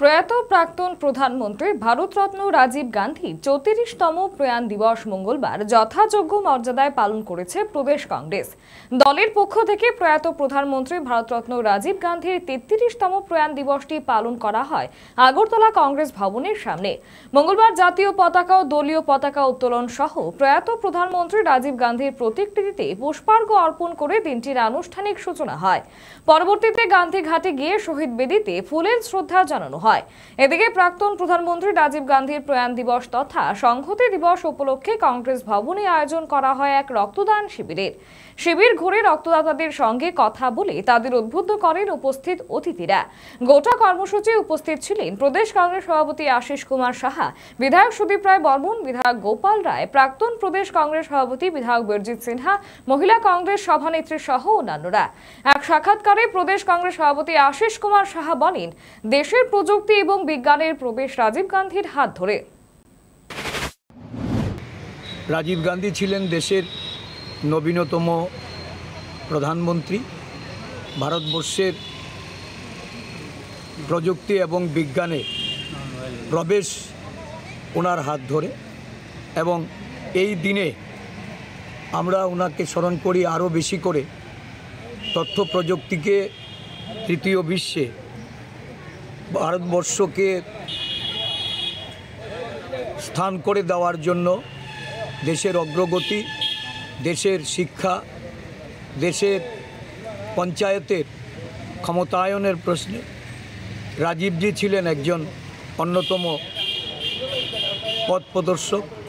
প্রয়াত প্রাক্তন প্রধানমন্ত্রী ভারতরত্ন রাজীব গান্ধী চৌত্রিশতম প্রয়াণ দিবস মঙ্গলবার যথাযোগ্য মর্যাদায় পালন করেছে প্রদেশ কংগ্রেস দলের পক্ষ থেকে প্রয়াত প্রধানমন্ত্রী ভারতরত্ন রাজীব গান্ধীর তেত্রিশতম প্রয়াণ দিবসটি পালন করা হয় আগরতলা কংগ্রেস ভবনের সামনে মঙ্গলবার জাতীয় পতাকা ও দলীয় পতাকা উত্তোলন সহ প্রয়াত প্রধানমন্ত্রী রাজীব গান্ধীর প্রতিকৃতিতে পুষ্পার্ঘ অর্পণ করে দিনটির আনুষ্ঠানিক সূচনা হয় পরবর্তীতে গান্ধী ঘাটে গিয়ে শহীদ বেদিতে ফুলের শ্রদ্ধা জানানো হয় হয় এদিকে প্রাক্তন প্রধানমন্ত্রী রাজীব গান্ধীর প্রয়াণ দিবস তথা সংহতি দিবস উপলক্ষে কংগ্রেস ভবনে আয়োজন করা হয় এক রক্তদান শিবিরের শিবির ঘুরে রক্তদাতাদের সঙ্গে কথা বলে তাদের উদ্বুদ্ধ করেন উপস্থিত অতিথিরা গোটা কর্মসূচি উপস্থিত ছিলেন প্রদেশ কংগ্রেস সভাপতি আশিস কুমার সাহা বিধায়ক সুদীপ রায় বর্মন বিধায়ক গোপাল রায় প্রাক্তন প্রদেশ কংগ্রেস সভাপতি বিধায়ক বীরজিৎ সিনহা মহিলা কংগ্রেস সভানেত্রী সহ অন্যান্যরা এক সাক্ষাৎকারে প্রদেশ কংগ্রেস সভাপতি আশিস কুমার সাহা বলেন দেশের প্রযুক্তি প্রযুক্তি এবং বিজ্ঞানের প্রবেশ রাজীব গান্ধীর হাত ধরে রাজীব গান্ধী ছিলেন দেশের নবীনতম প্রধানমন্ত্রী ভারতবর্ষের প্রযুক্তি এবং বিজ্ঞানে প্রবেশ ওনার হাত ধরে এবং এই দিনে আমরা ওনাকে স্মরণ করি আরও বেশি করে তথ্য প্রযুক্তিকে তৃতীয় বিশ্বে ভারতবর্ষকে স্থান করে দেওয়ার জন্য দেশের অগ্রগতি দেশের শিক্ষা দেশের পঞ্চায়েতের ক্ষমতায়নের প্রশ্নে রাজীবজি ছিলেন একজন অন্যতম পথ প্রদর্শক